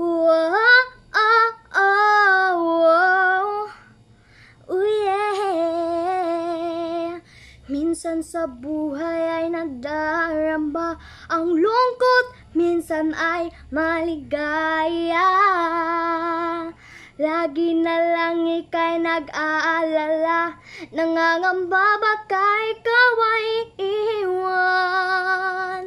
Whoa, oh, oh, whoa. Ooh, oh, yeah. Minsan sa buhay ay nadaramba ang lungkot, minsan ay maligaya. Lagi na lang ika'y nag-aalala, nangangamba baka ikaw ay iiwan.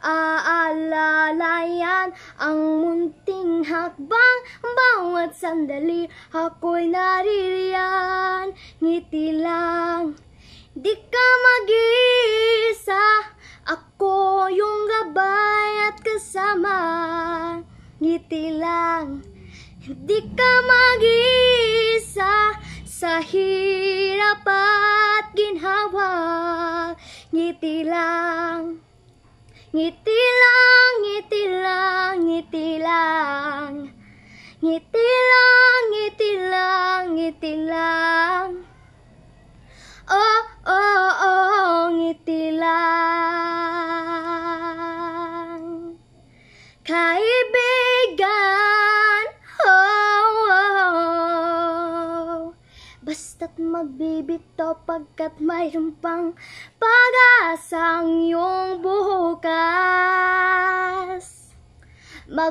Aalala yan ang unting hakbang Bawat sandali ako'y naririyan Ngiti lang, di ka mag-iisa Ako yung gabay at kasama Ngiti lang, di ka mag-iisa Sa hirap at ginhawa Ngiti lang, ngiti lang ngiti lang, ngiti lang. Ngiti lang, ngiti lang, ngiti lang. Oh, oh, oh, ngiti lang. Kaibigan, oh, oh, oh. Basta't magbibito pagkat mayroon pang pag-asang iyong buhukan.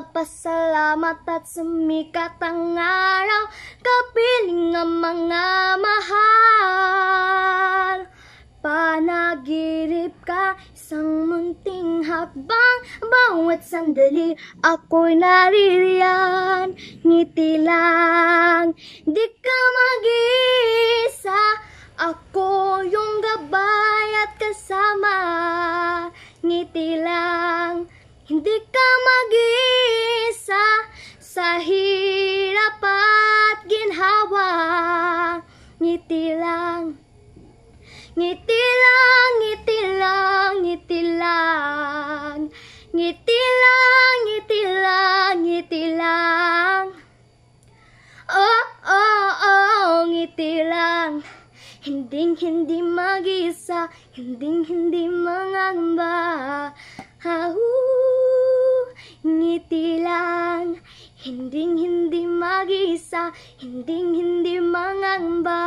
Magpasalamat at sumikat ang araw Kapiling ang mga mahal Panagirip ka isang munting hakbang Bawat sandali ako'y naririyan Ngiti lang, di ka mag-iisa Ako yung gabay at kasama Ngiti lang, hindi ka mag-iisa sa hirap at ginhawa, ngiti lang. Ngiti lang, ngiti lang, ngiti lang. Ngiti lang, ngiti lang, ngiti lang. Oh, oh, oh, ngiti lang. Hinding hindi magisa isa hinding hindi mangamba. Hau, ngiti lang. Hinding hindi magisa, isa hinding hindi mangamba